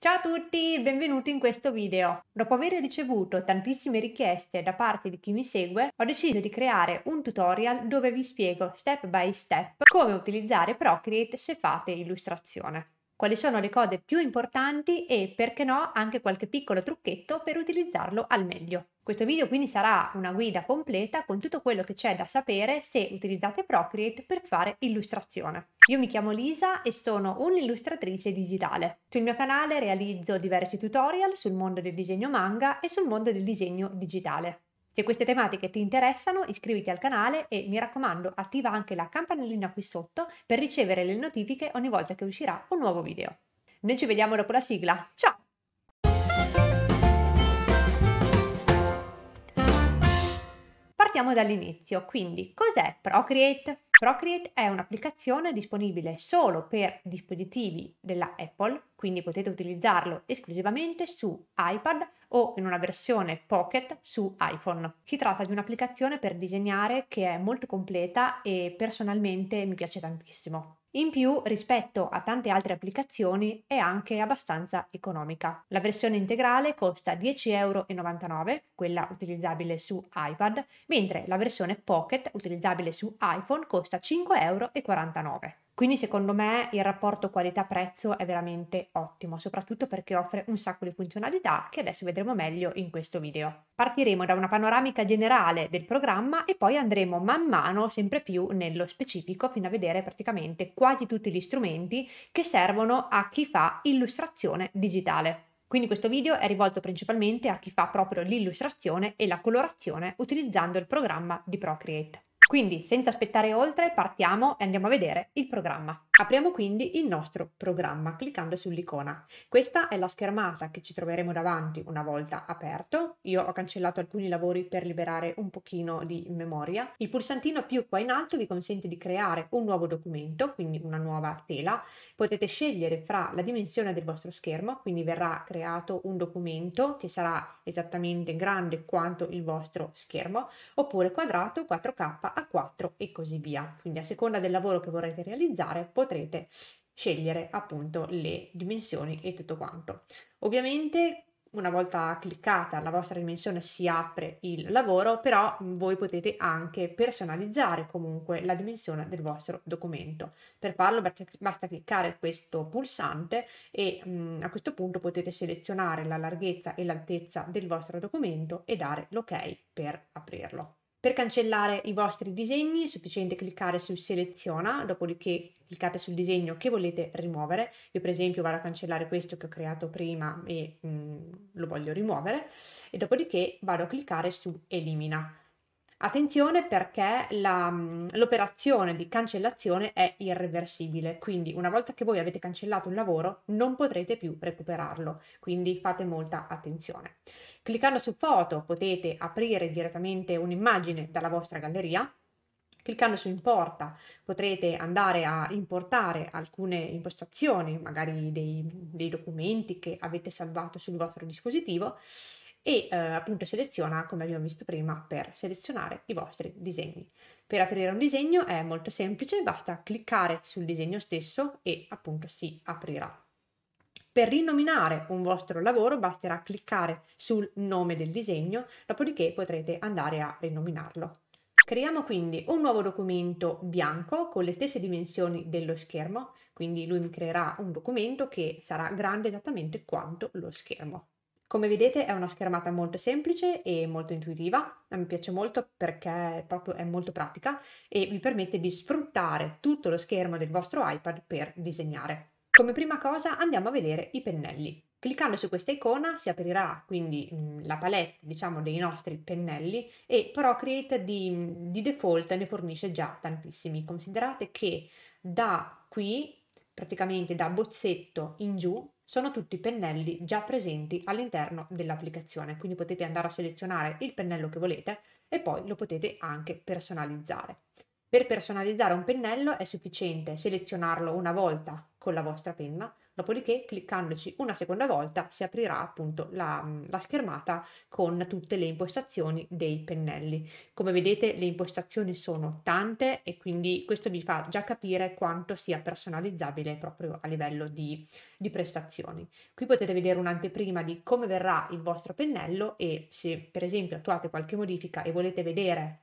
Ciao a tutti, benvenuti in questo video. Dopo aver ricevuto tantissime richieste da parte di chi mi segue, ho deciso di creare un tutorial dove vi spiego step by step come utilizzare Procreate se fate illustrazione. Quali sono le cose più importanti e, perché no, anche qualche piccolo trucchetto per utilizzarlo al meglio. Questo video quindi sarà una guida completa con tutto quello che c'è da sapere se utilizzate Procreate per fare illustrazione. Io mi chiamo Lisa e sono un'illustratrice digitale. Sul mio canale realizzo diversi tutorial sul mondo del disegno manga e sul mondo del disegno digitale. Se queste tematiche ti interessano iscriviti al canale e mi raccomando attiva anche la campanellina qui sotto per ricevere le notifiche ogni volta che uscirà un nuovo video. Noi ci vediamo dopo la sigla, ciao! Partiamo dall'inizio, quindi cos'è Procreate? Procreate è un'applicazione disponibile solo per dispositivi della Apple, quindi potete utilizzarlo esclusivamente su iPad o in una versione Pocket su iPhone. Si tratta di un'applicazione per disegnare che è molto completa e personalmente mi piace tantissimo. In più, rispetto a tante altre applicazioni, è anche abbastanza economica. La versione integrale costa 10,99 euro, quella utilizzabile su iPad, mentre la versione Pocket, utilizzabile su iPhone, costa 5,49 euro. Quindi secondo me il rapporto qualità-prezzo è veramente ottimo, soprattutto perché offre un sacco di funzionalità che adesso vedremo meglio in questo video. Partiremo da una panoramica generale del programma e poi andremo man mano sempre più nello specifico fino a vedere praticamente quasi tutti gli strumenti che servono a chi fa illustrazione digitale. Quindi questo video è rivolto principalmente a chi fa proprio l'illustrazione e la colorazione utilizzando il programma di Procreate. Quindi, senza aspettare oltre, partiamo e andiamo a vedere il programma. Apriamo quindi il nostro programma cliccando sull'icona. Questa è la schermata che ci troveremo davanti una volta aperto. Io ho cancellato alcuni lavori per liberare un pochino di memoria. Il pulsantino più qua in alto vi consente di creare un nuovo documento, quindi una nuova tela. Potete scegliere fra la dimensione del vostro schermo, quindi verrà creato un documento che sarà esattamente grande quanto il vostro schermo, oppure quadrato 4K a 4 e così via. Quindi a seconda del lavoro che vorrete realizzare potete potrete scegliere appunto le dimensioni e tutto quanto. Ovviamente una volta cliccata la vostra dimensione si apre il lavoro, però voi potete anche personalizzare comunque la dimensione del vostro documento. Per farlo basta cliccare questo pulsante e mh, mm, a questo punto potete selezionare la larghezza e l'altezza del vostro documento e dare l'ok per aprirlo. Per cancellare i vostri disegni è sufficiente cliccare su seleziona, dopodiché cliccate sul disegno che volete rimuovere. Io per esempio vado a cancellare questo che ho creato prima e mh, mm, lo voglio rimuovere e dopodiché vado a cliccare su elimina. Attenzione perché la, l'operazione di cancellazione è irreversibile, quindi una volta che voi avete cancellato un lavoro non potrete più recuperarlo, quindi fate molta attenzione. Cliccando su foto potete aprire direttamente un'immagine dalla vostra galleria, Cliccando su importa potrete andare a importare alcune impostazioni, magari dei, dei, documenti che avete salvato sul vostro dispositivo e eh, appunto seleziona, come abbiamo visto prima, per selezionare i vostri disegni. Per aprire un disegno è molto semplice, basta cliccare sul disegno stesso e appunto si aprirà. Per rinominare un vostro lavoro basterà cliccare sul nome del disegno, dopodiché potrete andare a rinominarlo. Creiamo quindi un nuovo documento bianco con le stesse dimensioni dello schermo, quindi lui mi creerà un documento che sarà grande esattamente quanto lo schermo. Come vedete è una schermata molto semplice e molto intuitiva, mi piace molto perché proprio è molto pratica e vi permette di sfruttare tutto lo schermo del vostro iPad per disegnare. Come prima cosa andiamo a vedere i pennelli. Cliccando su questa icona si aprirà quindi mm, la palette diciamo, dei nostri pennelli e Procreate di, mm, di default ne fornisce già tantissimi. Considerate che da qui, praticamente da bozzetto in giù, sono tutti pennelli già presenti all'interno dell'applicazione, quindi potete andare a selezionare il pennello che volete e poi lo potete anche personalizzare. Per personalizzare un pennello è sufficiente selezionarlo una volta con la vostra penna dopodiché cliccandoci una seconda volta si aprirà appunto la, mm, la schermata con tutte le impostazioni dei pennelli. Come vedete le impostazioni sono tante e quindi questo vi fa già capire quanto sia personalizzabile proprio a livello di, di prestazioni. Qui potete vedere un'anteprima di come verrà il vostro pennello e se per esempio attuate qualche modifica e volete vedere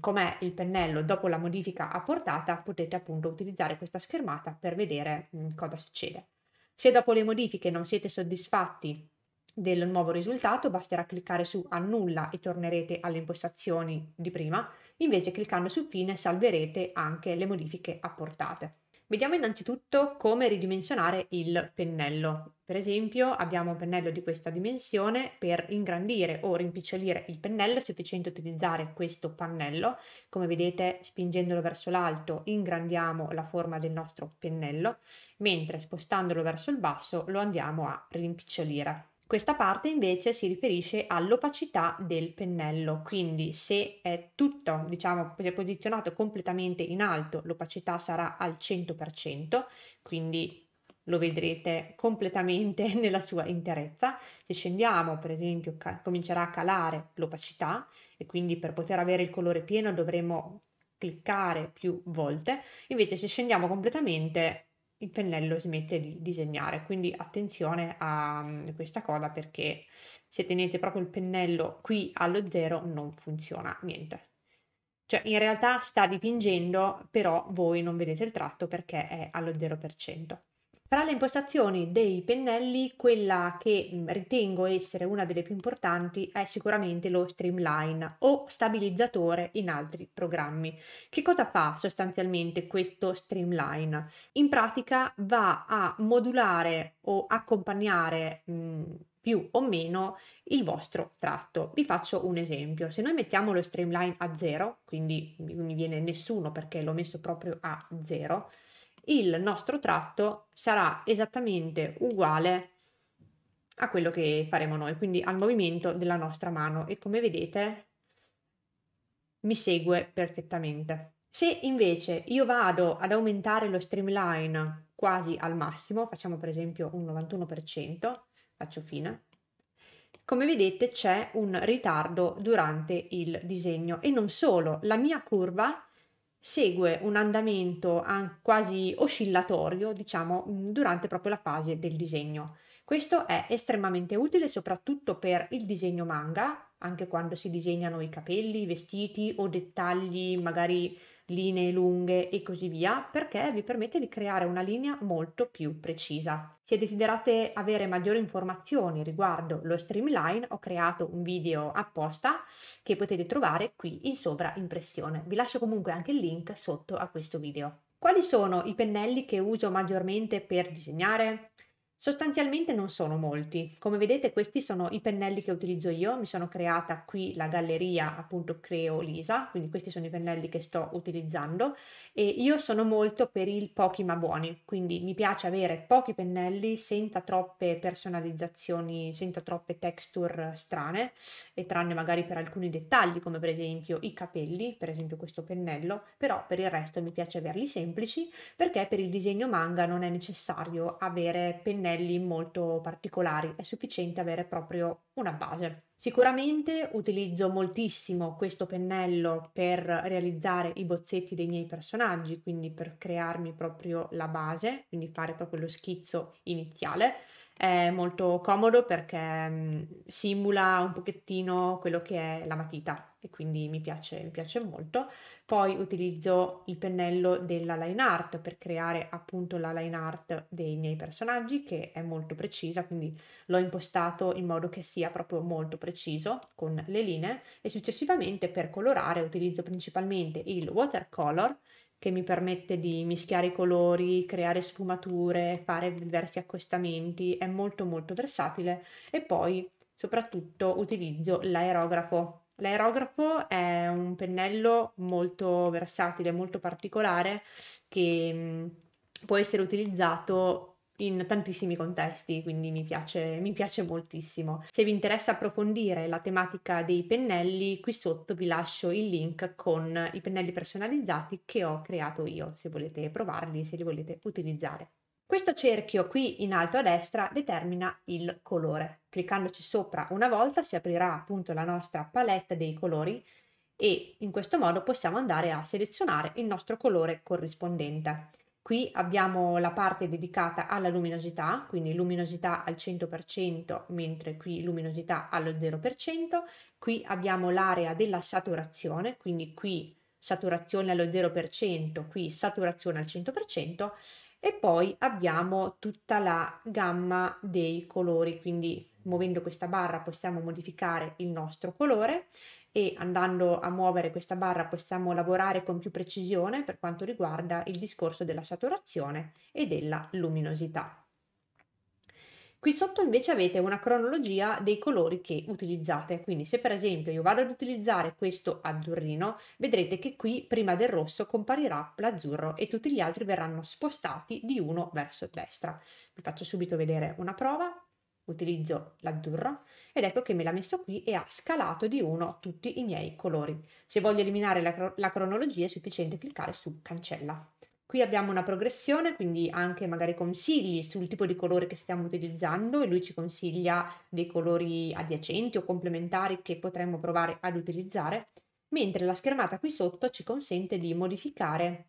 com'è il pennello dopo la modifica apportata, potete appunto utilizzare questa schermata per vedere mh, cosa succede. Se dopo le modifiche non siete soddisfatti del nuovo risultato, basterà cliccare su annulla e tornerete alle impostazioni di prima, invece cliccando su fine salverete anche le modifiche apportate. Vediamo innanzitutto come ridimensionare il pennello. Per esempio abbiamo un pennello di questa dimensione, per ingrandire o rimpicciolire il pennello è sufficiente utilizzare questo pannello, come vedete spingendolo verso l'alto ingrandiamo la forma del nostro pennello, mentre spostandolo verso il basso lo andiamo a rimpicciolire. Questa parte invece si riferisce all'opacità del pennello, quindi se è tutto, diciamo, posizionato completamente in alto, l'opacità sarà al 100%, quindi lo vedrete completamente nella sua interezza. Se scendiamo, per esempio, comincerà a calare l'opacità e quindi per poter avere il colore pieno dovremo cliccare più volte. Invece se scendiamo completamente il pennello smette di disegnare quindi attenzione a mm, questa cosa perché se tenete proprio il pennello qui allo zero non funziona niente cioè in realtà sta dipingendo però voi non vedete il tratto perché è allo 0% tra le impostazioni dei pennelli, quella che ritengo essere una delle più importanti è sicuramente lo streamline o stabilizzatore in altri programmi. Che cosa fa sostanzialmente questo streamline? In pratica va a modulare o accompagnare mh, più o meno il vostro tratto. Vi faccio un esempio. Se noi mettiamo lo streamline a 0, quindi non mi viene nessuno perché l'ho messo proprio a 0, il nostro tratto sarà esattamente uguale a quello che faremo noi, quindi al movimento della nostra mano e come vedete mi segue perfettamente. Se invece io vado ad aumentare lo streamline quasi al massimo, facciamo per esempio un 91%, faccio fine, come vedete c'è un ritardo durante il disegno e non solo, la mia curva segue un andamento quasi oscillatorio, diciamo, mm, durante proprio la fase del disegno. Questo è estremamente utile soprattutto per il disegno manga, anche quando si disegnano i capelli, i vestiti o dettagli magari linee lunghe e così via, perché vi permette di creare una linea molto più precisa. Se desiderate avere maggiori informazioni riguardo lo streamline, ho creato un video apposta che potete trovare qui in sovraimpressione. Vi lascio comunque anche il link sotto a questo video. Quali sono i pennelli che uso maggiormente per disegnare? Sostanzialmente non sono molti, come vedete questi sono i pennelli che utilizzo io, mi sono creata qui la galleria appunto Creo Lisa, quindi questi sono i pennelli che sto utilizzando e io sono molto per il pochi ma buoni, quindi mi piace avere pochi pennelli senza troppe personalizzazioni, senza troppe texture strane e tranne magari per alcuni dettagli come per esempio i capelli, per esempio questo pennello, però per il resto mi piace averli semplici perché per il disegno manga non è necessario avere pennelli pennelli molto particolari, è sufficiente avere proprio una base. Sicuramente utilizzo moltissimo questo pennello per realizzare i bozzetti dei miei personaggi, quindi per crearmi proprio la base, quindi fare proprio lo schizzo iniziale è molto comodo perché mhmm, simula un pochettino quello che è la matita e quindi mi piace, mi piace molto. Poi utilizzo il pennello della line art per creare appunto la line art dei miei personaggi che è molto precisa, quindi l'ho impostato in modo che sia proprio molto preciso con le linee e successivamente per colorare utilizzo principalmente il watercolor che mi permette di mischiare i colori, creare sfumature, fare diversi accostamenti, è molto molto versatile e poi soprattutto utilizzo l'aerografo. L'aerografo è un pennello molto versatile, molto particolare che mm, può essere utilizzato in tantissimi contesti, quindi mi piace, mi piace moltissimo. Se vi interessa approfondire la tematica dei pennelli, qui sotto vi lascio il link con i pennelli personalizzati che ho creato io, se volete provarli, se li volete utilizzare. Questo cerchio qui in alto a destra determina il colore. Cliccandoci sopra una volta si aprirà appunto la nostra palette dei colori e in questo modo possiamo andare a selezionare il nostro colore corrispondente. Qui abbiamo la parte dedicata alla luminosità, quindi luminosità al 100%, mentre qui luminosità allo 0%. Qui abbiamo l'area della saturazione, quindi qui saturazione allo 0%, qui saturazione al 100% e poi abbiamo tutta la gamma dei colori, quindi muovendo questa barra possiamo modificare il nostro colore e andando a muovere questa barra possiamo lavorare con più precisione per quanto riguarda il discorso della saturazione e della luminosità. Qui sotto invece avete una cronologia dei colori che utilizzate, quindi se per esempio io vado ad utilizzare questo azzurrino, vedrete che qui prima del rosso comparirà l'azzurro e tutti gli altri verranno spostati di uno verso destra. Vi faccio subito vedere una prova utilizzo l'azzurro ed ecco che me l'ha messo qui e ha scalato di uno tutti i miei colori. Se voglio eliminare la, la cronologia è sufficiente cliccare su cancella. Qui abbiamo una progressione, quindi anche magari consigli sul tipo di colore che stiamo utilizzando e lui ci consiglia dei colori adiacenti o complementari che potremmo provare ad utilizzare, mentre la schermata qui sotto ci consente di modificare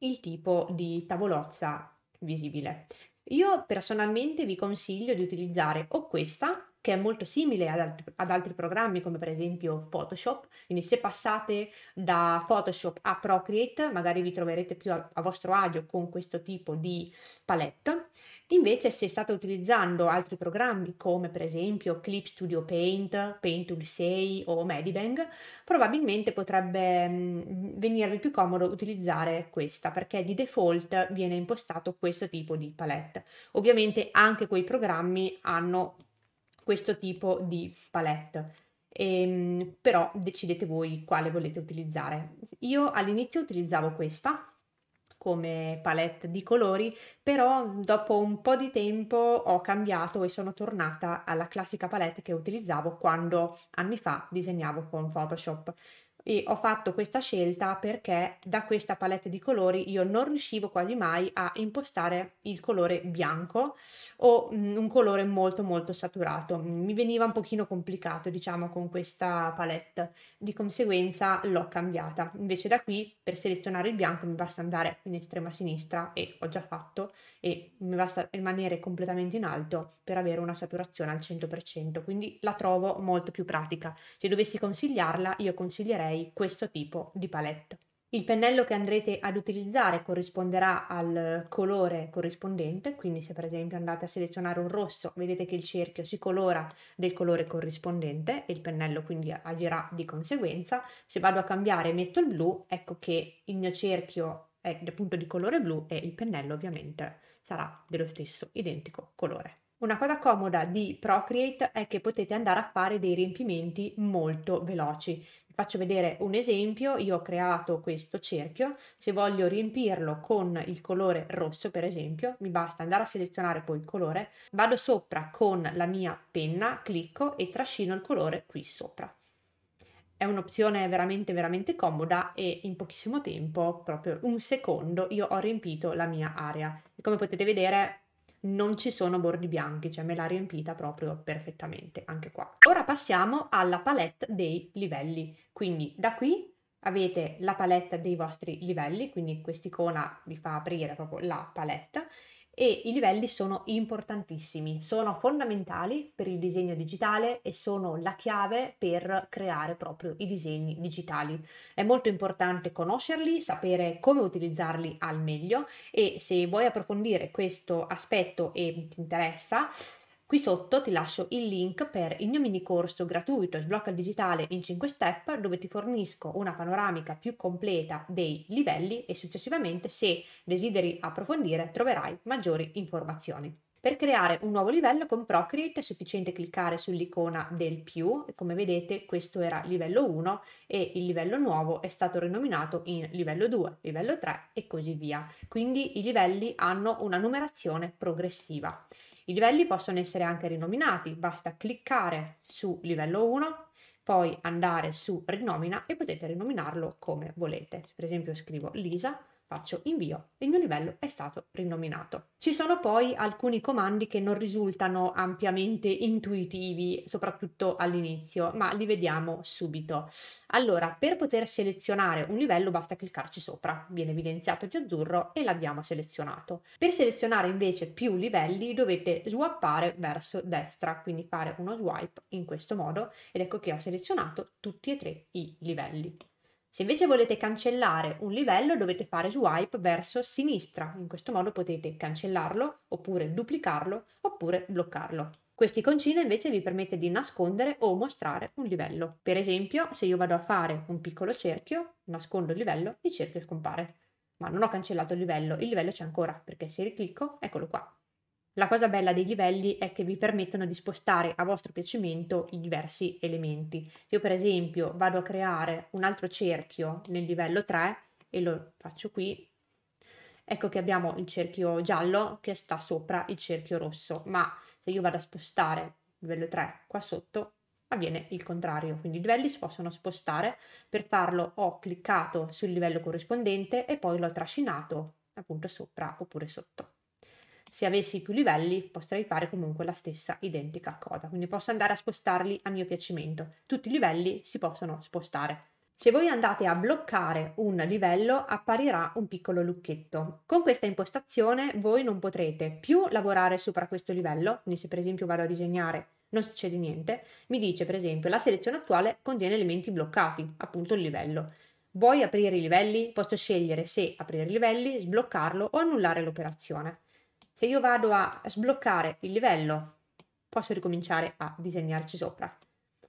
il tipo di tavolozza visibile. Io personalmente vi consiglio di utilizzare o questa, che è molto simile ad altri, ad altri, programmi come per esempio Photoshop, quindi se passate da Photoshop a Procreate magari vi troverete più a, a vostro agio con questo tipo di palette, Invece se state utilizzando altri programmi come per esempio Clip Studio Paint, Paint Tool 6 o Medibang, probabilmente potrebbe mh, mm, venirvi più comodo utilizzare questa perché di default viene impostato questo tipo di palette. Ovviamente anche quei programmi hanno questo tipo di palette. E, ehm, però decidete voi quale volete utilizzare. Io all'inizio utilizzavo questa come palette di colori, però dopo un po' di tempo ho cambiato e sono tornata alla classica palette che utilizzavo quando anni fa disegnavo con Photoshop e ho fatto questa scelta perché da questa palette di colori io non riuscivo quasi mai a impostare il colore bianco o mm, un colore molto molto saturato mi veniva un pochino complicato diciamo con questa palette di conseguenza l'ho cambiata invece da qui per selezionare il bianco mi basta andare in estrema sinistra e ho già fatto e mi basta rimanere completamente in alto per avere una saturazione al 100% quindi la trovo molto più pratica se dovessi consigliarla io consiglierei direi questo tipo di palette. Il pennello che andrete ad utilizzare corrisponderà al colore corrispondente, quindi se per esempio andate a selezionare un rosso vedete che il cerchio si colora del colore corrispondente e il pennello quindi agirà di conseguenza. Se vado a cambiare e metto il blu, ecco che il mio cerchio è appunto di colore blu e il pennello ovviamente sarà dello stesso identico colore. Una cosa comoda di Procreate è che potete andare a fare dei riempimenti molto veloci. Vi faccio vedere un esempio, io ho creato questo cerchio, se voglio riempirlo con il colore rosso per esempio, mi basta andare a selezionare poi il colore, vado sopra con la mia penna, clicco e trascino il colore qui sopra. È un'opzione veramente veramente comoda e in pochissimo tempo, proprio un secondo, io ho riempito la mia area. E come potete vedere non ci sono bordi bianchi, cioè me l'ha riempita proprio perfettamente anche qua. Ora passiamo alla palette dei livelli, quindi da qui avete la palette dei vostri livelli, quindi quest'icona vi fa aprire proprio la palette e i livelli sono importantissimi, sono fondamentali per il disegno digitale e sono la chiave per creare proprio i disegni digitali. È molto importante conoscerli, sapere come utilizzarli al meglio e se vuoi approfondire questo aspetto e ti interessa, Qui sotto ti lascio il link per il mio mini corso gratuito Sblocca il digitale in 5 step dove ti fornisco una panoramica più completa dei livelli e successivamente se desideri approfondire troverai maggiori informazioni. Per creare un nuovo livello con Procreate è sufficiente cliccare sull'icona del più, come vedete questo era livello 1 e il livello nuovo è stato rinominato in livello 2, livello 3 e così via. Quindi i livelli hanno una numerazione progressiva. I livelli possono essere anche rinominati, basta cliccare su livello 1, poi andare su rinomina e potete rinominarlo come volete. Per esempio scrivo Lisa faccio invio e il mio livello è stato rinominato. Ci sono poi alcuni comandi che non risultano ampiamente intuitivi, soprattutto all'inizio, ma li vediamo subito. Allora, per poter selezionare un livello basta cliccarci sopra, viene evidenziato di azzurro e l'abbiamo selezionato. Per selezionare invece più livelli dovete swappare verso destra, quindi fare uno swipe in questo modo ed ecco che ho selezionato tutti e tre i livelli. Se invece volete cancellare un livello dovete fare swipe verso sinistra, in questo modo potete cancellarlo oppure duplicarlo oppure bloccarlo. Quest'iconcina invece vi permette di nascondere o mostrare un livello. Per esempio se io vado a fare un piccolo cerchio, nascondo il livello, il cerchio scompare. Ma non ho cancellato il livello, il livello c'è ancora perché se riclicco eccolo qua, la cosa bella dei livelli è che vi permettono di spostare a vostro piacimento i diversi elementi. Io per esempio vado a creare un altro cerchio nel livello 3 e lo faccio qui. Ecco che abbiamo il cerchio giallo che sta sopra il cerchio rosso, ma se io vado a spostare il livello 3 qua sotto avviene il contrario, quindi i livelli si possono spostare, per farlo ho cliccato sul livello corrispondente e poi l'ho trascinato appunto sopra oppure sotto se avessi più livelli potrei fare comunque la stessa identica cosa, quindi posso andare a spostarli a mio piacimento, tutti i livelli si possono spostare. Se voi andate a bloccare un livello apparirà un piccolo lucchetto. Con questa impostazione voi non potrete più lavorare sopra questo livello, quindi se per esempio vado a disegnare non succede niente, mi dice per esempio la selezione attuale contiene elementi bloccati, appunto il livello. Vuoi aprire i livelli? Posso scegliere se aprire i livelli, sbloccarlo o annullare l'operazione se io vado a sbloccare il livello, posso ricominciare a disegnarci sopra.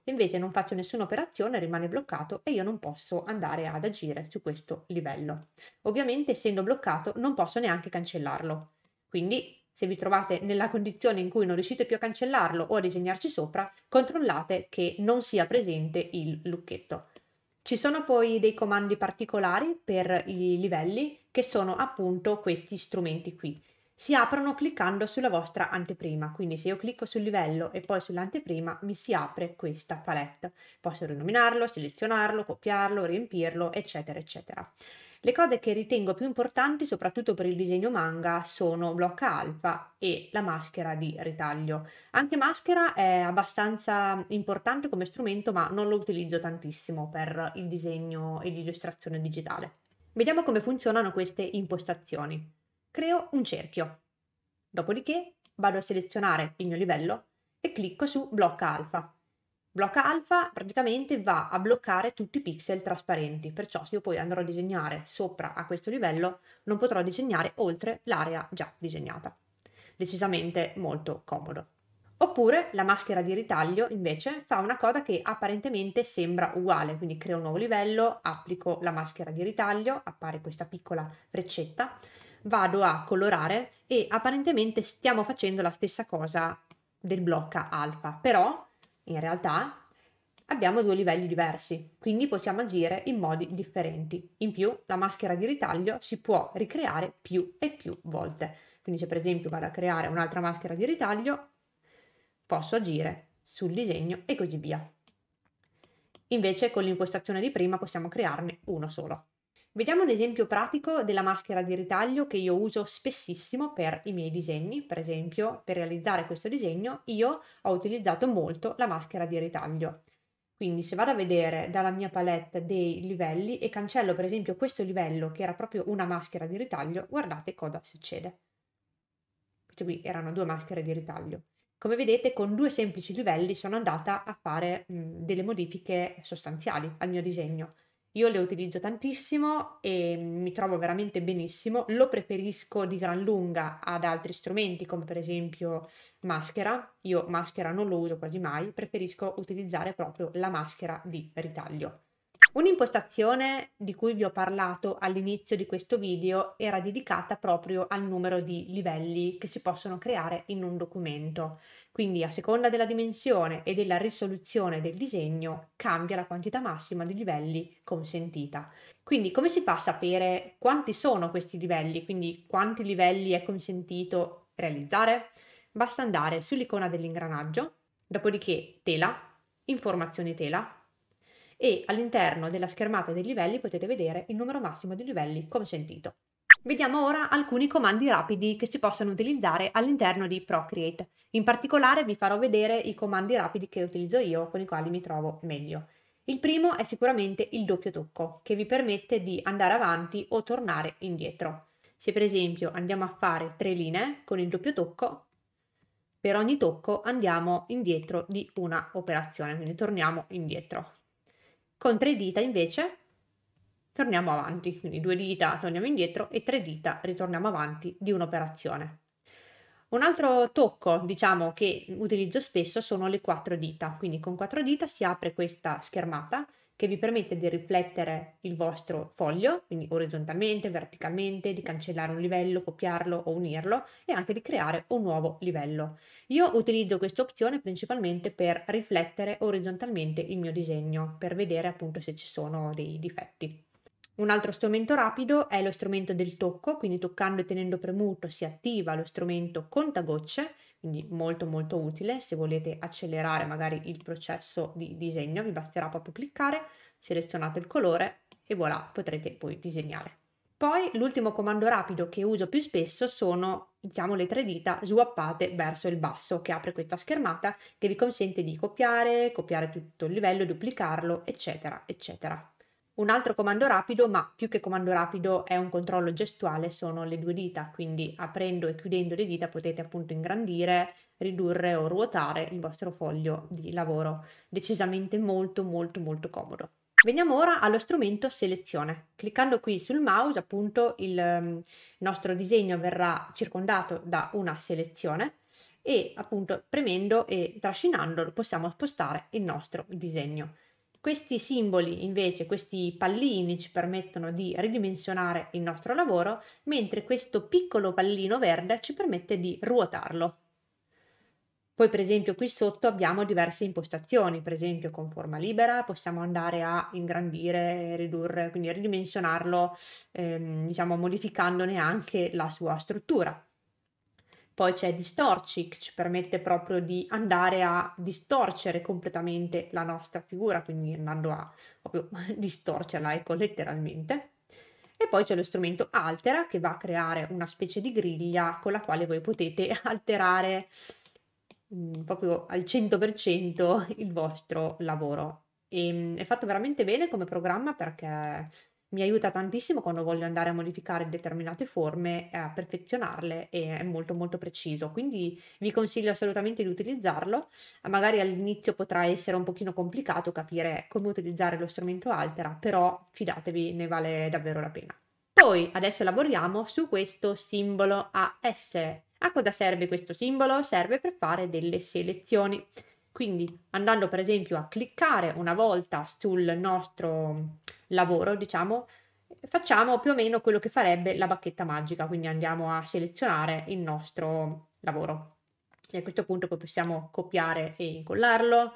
invece non faccio nessuna operazione, rimane bloccato e io non posso andare ad agire su questo livello. Ovviamente, essendo bloccato, non posso neanche cancellarlo. Quindi, se vi trovate nella condizione in cui non riuscite più a cancellarlo o a disegnarci sopra, controllate che non sia presente il lucchetto. Ci sono poi dei comandi particolari per i livelli che sono appunto questi strumenti qui si aprono cliccando sulla vostra anteprima. Quindi se io clicco sul livello e poi sull'anteprima mi si apre questa palette. Posso rinominarlo, selezionarlo, copiarlo, riempirlo, eccetera, eccetera. Le cose che ritengo più importanti, soprattutto per il disegno manga, sono blocca alfa e la maschera di ritaglio. Anche maschera è abbastanza importante come strumento, ma non lo utilizzo tantissimo per il disegno e l'illustrazione digitale. Vediamo come funzionano queste impostazioni creo un cerchio. Dopodiché vado a selezionare il mio livello e clicco su blocca alfa. Blocca alfa praticamente va a bloccare tutti i pixel trasparenti, perciò se io poi andrò a disegnare sopra a questo livello non potrò disegnare oltre l'area già disegnata. Decisamente molto comodo. Oppure la maschera di ritaglio invece fa una cosa che apparentemente sembra uguale, quindi creo un nuovo livello, applico la maschera di ritaglio, appare questa piccola freccetta vado a colorare e apparentemente stiamo facendo la stessa cosa del blocca alfa, però in realtà abbiamo due livelli diversi, quindi possiamo agire in modi differenti. In più la maschera di ritaglio si può ricreare più e più volte. Quindi se per esempio vado a creare un'altra maschera di ritaglio, posso agire sul disegno e così via. Invece con l'impostazione di prima possiamo crearne uno solo. Vediamo un esempio pratico della maschera di ritaglio che io uso spessissimo per i miei disegni. Per esempio, per realizzare questo disegno io ho utilizzato molto la maschera di ritaglio. Quindi se vado a vedere dalla mia palette dei livelli e cancello per esempio questo livello che era proprio una maschera di ritaglio, guardate cosa succede. Queste qui erano due maschere di ritaglio. Come vedete con due semplici livelli sono andata a fare mh, delle modifiche sostanziali al mio disegno. Io le utilizzo tantissimo e mi trovo veramente benissimo, lo preferisco di gran lunga ad altri strumenti come per esempio maschera, io maschera non lo uso quasi mai, preferisco utilizzare proprio la maschera di ritaglio. Un'impostazione di cui vi ho parlato all'inizio di questo video era dedicata proprio al numero di livelli che si possono creare in un documento. Quindi a seconda della dimensione e della risoluzione del disegno cambia la quantità massima di livelli consentita. Quindi come si fa a sapere quanti sono questi livelli? Quindi quanti livelli è consentito realizzare? Basta andare sull'icona dell'ingranaggio, dopodiché tela, informazioni tela, e all'interno della schermata dei livelli potete vedere il numero massimo di livelli consentito. Vediamo ora alcuni comandi rapidi che si possono utilizzare all'interno di Procreate. In particolare vi farò vedere i comandi rapidi che utilizzo io, con i quali mi trovo meglio. Il primo è sicuramente il doppio tocco, che vi permette di andare avanti o tornare indietro. Se per esempio andiamo a fare tre linee con il doppio tocco, per ogni tocco andiamo indietro di una operazione, quindi torniamo indietro. Con tre dita invece torniamo avanti, quindi due dita torniamo indietro e tre dita ritorniamo avanti di un'operazione. Un altro tocco, diciamo, che utilizzo spesso sono le quattro dita, quindi con quattro dita si apre questa schermata che vi permette di riflettere il vostro foglio, quindi orizzontalmente, verticalmente, di cancellare un livello, copiarlo o unirlo e anche di creare un nuovo livello. Io utilizzo questa opzione principalmente per riflettere orizzontalmente il mio disegno, per vedere appunto se ci sono dei difetti. Un altro strumento rapido è lo strumento del tocco, quindi toccando e tenendo premuto si attiva lo strumento contagocce, quindi molto molto utile se volete accelerare magari il processo di disegno, vi basterà proprio cliccare, selezionate il colore e voilà, potrete poi disegnare. Poi l'ultimo comando rapido che uso più spesso sono, diciamo, le tre dita swappate verso il basso, che apre questa schermata che vi consente di copiare, copiare tutto il livello, duplicarlo, eccetera, eccetera. Un altro comando rapido, ma più che comando rapido è un controllo gestuale, sono le due dita, quindi aprendo e chiudendo le dita potete appunto ingrandire, ridurre o ruotare il vostro foglio di lavoro. Decisamente molto molto molto comodo. Veniamo ora allo strumento selezione. Cliccando qui sul mouse, appunto, il ehm, nostro disegno verrà circondato da una selezione e appunto premendo e trascinandolo possiamo spostare il nostro disegno. Questi simboli invece, questi pallini ci permettono di ridimensionare il nostro lavoro, mentre questo piccolo pallino verde ci permette di ruotarlo. Poi per esempio qui sotto abbiamo diverse impostazioni, per esempio con forma libera possiamo andare a ingrandire, ridurre, quindi ridimensionarlo, ehm, diciamo modificandone anche la sua struttura. Poi c'è Distorci che ci permette proprio di andare a distorcere completamente la nostra figura, quindi andando a proprio distorcerla, ecco, letteralmente. E poi c'è lo strumento Altera che va a creare una specie di griglia con la quale voi potete alterare mh, mm, proprio al 100% il vostro lavoro. E, mh, mm, è fatto veramente bene come programma perché mi aiuta tantissimo quando voglio andare a modificare determinate forme, a perfezionarle e è molto molto preciso. Quindi vi consiglio assolutamente di utilizzarlo. Magari all'inizio potrà essere un pochino complicato capire come utilizzare lo strumento Altera, però fidatevi, ne vale davvero la pena. Poi adesso lavoriamo su questo simbolo AS. A cosa serve questo simbolo? Serve per fare delle selezioni. Quindi andando per esempio a cliccare una volta sul nostro lavoro, diciamo, facciamo più o meno quello che farebbe la bacchetta magica, quindi andiamo a selezionare il nostro lavoro. E a questo punto poi possiamo copiare e incollarlo,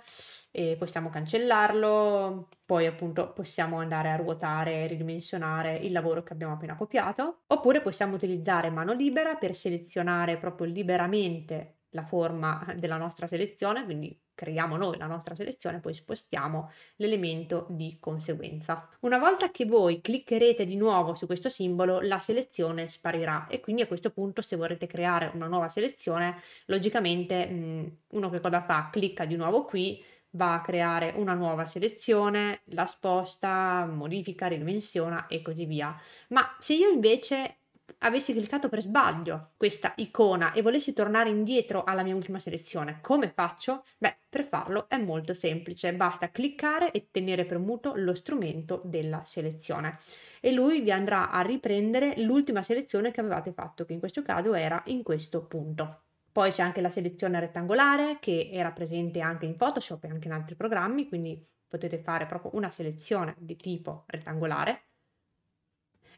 e possiamo cancellarlo, poi appunto possiamo andare a ruotare, e ridimensionare il lavoro che abbiamo appena copiato, oppure possiamo utilizzare mano libera per selezionare proprio liberamente la forma della nostra selezione, quindi creiamo noi la nostra selezione, poi spostiamo l'elemento di conseguenza. Una volta che voi cliccherete di nuovo su questo simbolo, la selezione sparirà e quindi a questo punto se vorrete creare una nuova selezione, logicamente mh, uno che cosa fa? Clicca di nuovo qui, va a creare una nuova selezione, la sposta, modifica, ridimensiona e così via. Ma se io invece avessi cliccato per sbaglio questa icona e volessi tornare indietro alla mia ultima selezione, come faccio? Beh, per farlo è molto semplice, basta cliccare e tenere premuto lo strumento della selezione e lui vi andrà a riprendere l'ultima selezione che avevate fatto, che in questo caso era in questo punto. Poi c'è anche la selezione rettangolare che era presente anche in Photoshop e anche in altri programmi, quindi potete fare proprio una selezione di tipo rettangolare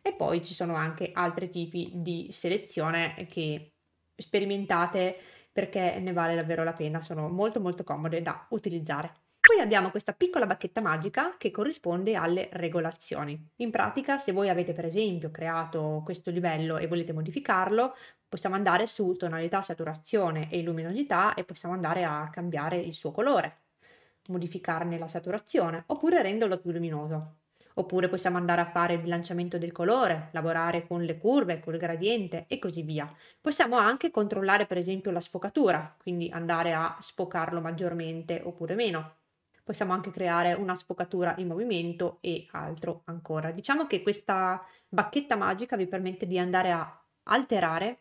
e poi ci sono anche altri tipi di selezione che sperimentate perché ne vale davvero la pena, sono molto molto comode da utilizzare. Poi abbiamo questa piccola bacchetta magica che corrisponde alle regolazioni. In pratica, se voi avete per esempio creato questo livello e volete modificarlo, possiamo andare su tonalità, saturazione e luminosità e possiamo andare a cambiare il suo colore, modificarne la saturazione oppure renderlo più luminoso. Oppure possiamo andare a fare il bilanciamento del colore, lavorare con le curve, col gradiente e così via. Possiamo anche controllare per esempio la sfocatura, quindi andare a sfocarlo maggiormente oppure meno. Possiamo anche creare una sfocatura in movimento e altro ancora. Diciamo che questa bacchetta magica vi permette di andare a alterare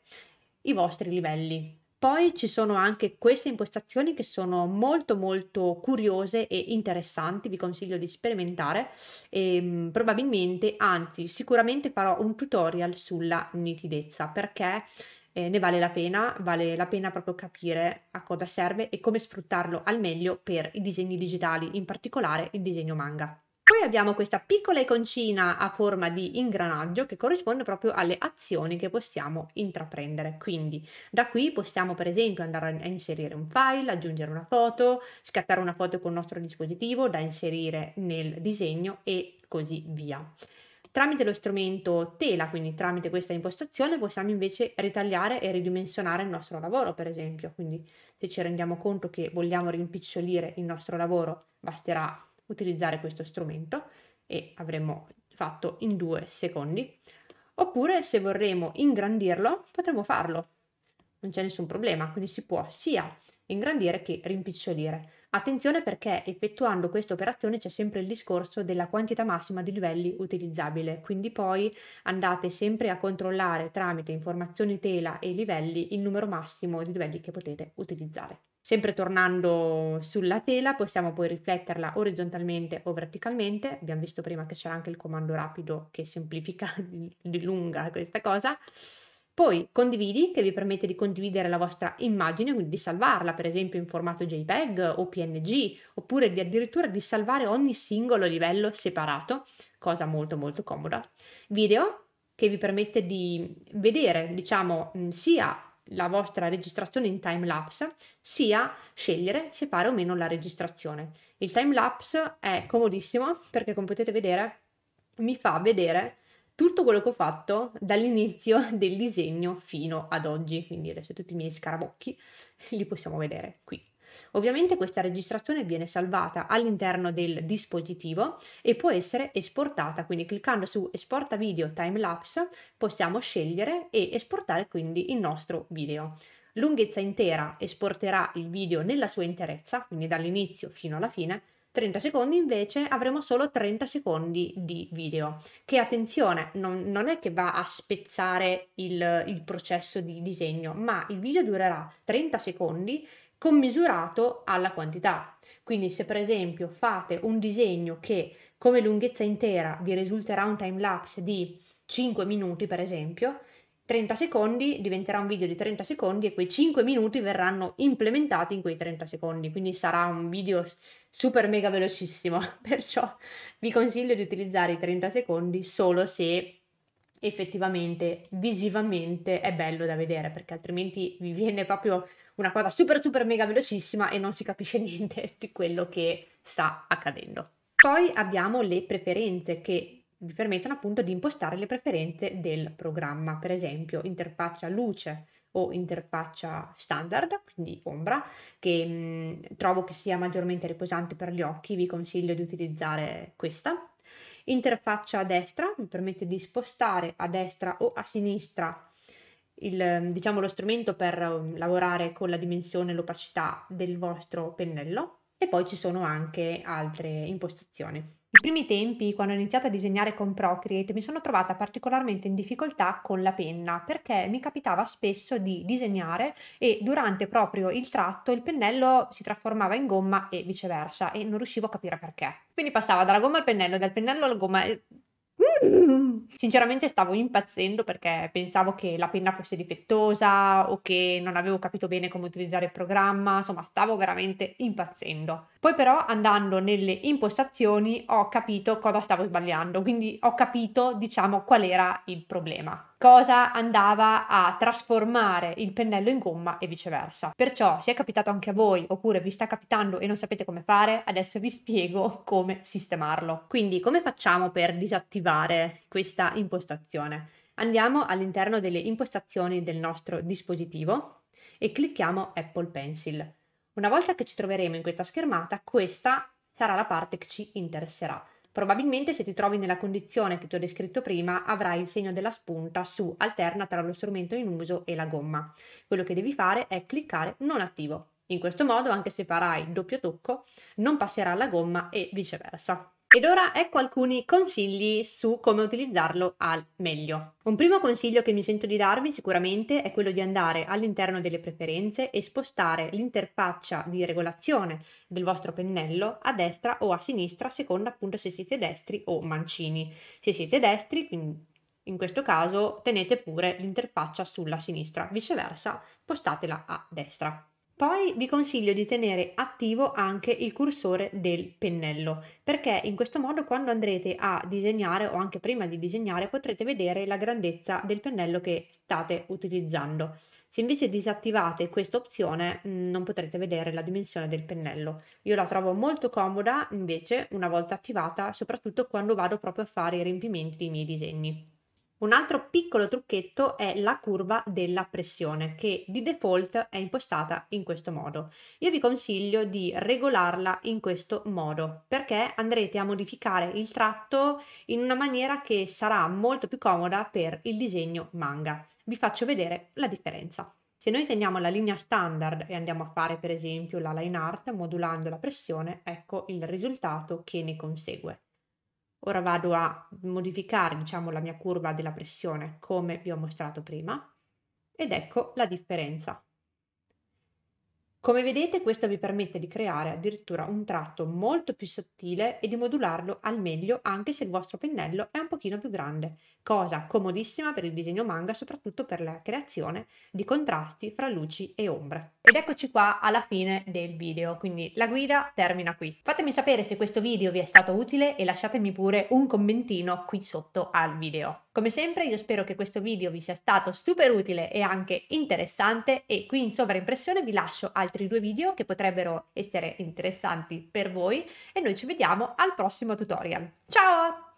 i vostri livelli poi ci sono anche queste impostazioni che sono molto molto curiose e interessanti, vi consiglio di sperimentare e ehm, probabilmente, anzi sicuramente farò un tutorial sulla nitidezza perché eh, ne vale la pena, vale la pena proprio capire a cosa serve e come sfruttarlo al meglio per i disegni digitali, in particolare il disegno manga. Poi abbiamo questa piccola iconcina a forma di ingranaggio che corrisponde proprio alle azioni che possiamo intraprendere. Quindi da qui possiamo per esempio andare a inserire un file, aggiungere una foto, scattare una foto con il nostro dispositivo da inserire nel disegno e così via. Tramite lo strumento tela, quindi tramite questa impostazione, possiamo invece ritagliare e ridimensionare il nostro lavoro, per esempio. Quindi se ci rendiamo conto che vogliamo rimpicciolire il nostro lavoro, basterà utilizzare questo strumento e avremo fatto in due secondi. Oppure se vorremmo ingrandirlo potremmo farlo, non c'è nessun problema, quindi si può sia ingrandire che rimpicciolire. Attenzione perché effettuando questa operazione c'è sempre il discorso della quantità massima di livelli utilizzabile, quindi poi andate sempre a controllare tramite informazioni tela e livelli il numero massimo di livelli che potete utilizzare. Sempre tornando sulla tela possiamo poi rifletterla orizzontalmente o verticalmente, abbiamo visto prima che c'era anche il comando rapido che semplifica di lunga questa cosa. Poi condividi che vi permette di condividere la vostra immagine, quindi di salvarla per esempio in formato JPEG o PNG, oppure di addirittura di salvare ogni singolo livello separato, cosa molto molto comoda. Video che vi permette di vedere, diciamo, sia la vostra registrazione in time lapse, sia scegliere se fare o meno la registrazione. Il time lapse è comodissimo perché come potete vedere mi fa vedere tutto quello che ho fatto dall'inizio del disegno fino ad oggi, quindi adesso tutti i miei scarabocchi li possiamo vedere qui. Ovviamente questa registrazione viene salvata all'interno del dispositivo e può essere esportata, quindi cliccando su esporta video timelapse possiamo scegliere e esportare quindi il nostro video. Lunghezza intera esporterà il video nella sua interezza, quindi dall'inizio fino alla fine, 30 secondi invece avremo solo 30 secondi di video, che attenzione, non, non è che va a spezzare il, il processo di disegno, ma il video durerà 30 secondi commisurato alla quantità. Quindi se per esempio fate un disegno che come lunghezza intera vi risulterà un time lapse di 5 minuti per esempio, 30 secondi diventerà un video di 30 secondi e quei 5 minuti verranno implementati in quei 30 secondi, quindi sarà un video super mega velocissimo, perciò vi consiglio di utilizzare i 30 secondi solo se effettivamente visivamente è bello da vedere perché altrimenti vi viene proprio una cosa super super mega velocissima e non si capisce niente di quello che sta accadendo. Poi abbiamo le preferenze che vi permettono appunto di impostare le preferenze del programma, per esempio interfaccia luce o interfaccia standard, quindi ombra, che mh, trovo che sia maggiormente riposante per gli occhi, vi consiglio di utilizzare questa. Interfaccia a destra, mi permette di spostare a destra o a sinistra il, diciamo, lo strumento per um, lavorare con la dimensione e l'opacità del vostro pennello e poi ci sono anche altre impostazioni primi tempi, quando ho iniziato a disegnare con Procreate, mi sono trovata particolarmente in difficoltà con la penna perché mi capitava spesso di disegnare e durante proprio il tratto il pennello si trasformava in gomma e viceversa e non riuscivo a capire perché. Quindi passava dalla gomma al pennello, dal pennello alla gomma, Sinceramente stavo impazzendo perché pensavo che la penna fosse difettosa o che non avevo capito bene come utilizzare il programma, insomma stavo veramente impazzendo. Poi però andando nelle impostazioni ho capito cosa stavo sbagliando, quindi ho capito diciamo qual era il problema cosa andava a trasformare il pennello in gomma e viceversa. Perciò se è capitato anche a voi oppure vi sta capitando e non sapete come fare, adesso vi spiego come sistemarlo. Quindi come facciamo per disattivare questa impostazione? Andiamo all'interno delle impostazioni del nostro dispositivo e clicchiamo Apple Pencil. Una volta che ci troveremo in questa schermata, questa sarà la parte che ci interesserà. Probabilmente se ti trovi nella condizione che ti ho descritto prima avrai il segno della spunta su alterna tra lo strumento in uso e la gomma. Quello che devi fare è cliccare non attivo. In questo modo anche se farai doppio tocco non passerà la gomma e viceversa. Ed ora ecco alcuni consigli su come utilizzarlo al meglio. Un primo consiglio che mi sento di darvi sicuramente è quello di andare all'interno delle preferenze e spostare l'interfaccia di regolazione del vostro pennello a destra o a sinistra, a seconda appunto se siete destri o mancini. Se siete destri, quindi in questo caso tenete pure l'interfaccia sulla sinistra, viceversa postatela a destra. Poi vi consiglio di tenere attivo anche il cursore del pennello, perché in questo modo quando andrete a disegnare o anche prima di disegnare potrete vedere la grandezza del pennello che state utilizzando. Se invece disattivate questa opzione mm, non potrete vedere la dimensione del pennello. Io la trovo molto comoda invece una volta attivata, soprattutto quando vado proprio a fare i riempimenti dei miei disegni. Un altro piccolo trucchetto è la curva della pressione che di default è impostata in questo modo. Io vi consiglio di regolarla in questo modo perché andrete a modificare il tratto in una maniera che sarà molto più comoda per il disegno manga. Vi faccio vedere la differenza. Se noi teniamo la linea standard e andiamo a fare per esempio la line art modulando la pressione, ecco il risultato che ne consegue. Ora vado a modificare, diciamo, la mia curva della pressione come vi ho mostrato prima ed ecco la differenza. Come vedete questo vi permette di creare addirittura un tratto molto più sottile e di modularlo al meglio anche se il vostro pennello è un pochino più grande, cosa comodissima per il disegno manga soprattutto per la creazione di contrasti fra luci e ombre. Ed eccoci qua alla fine del video, quindi la guida termina qui. Fatemi sapere se questo video vi è stato utile e lasciatemi pure un commentino qui sotto al video. Come sempre io spero che questo video vi sia stato super utile e anche interessante e qui in sovraimpressione vi lascio altri due video che potrebbero essere interessanti per voi e noi ci vediamo al prossimo tutorial. Ciao!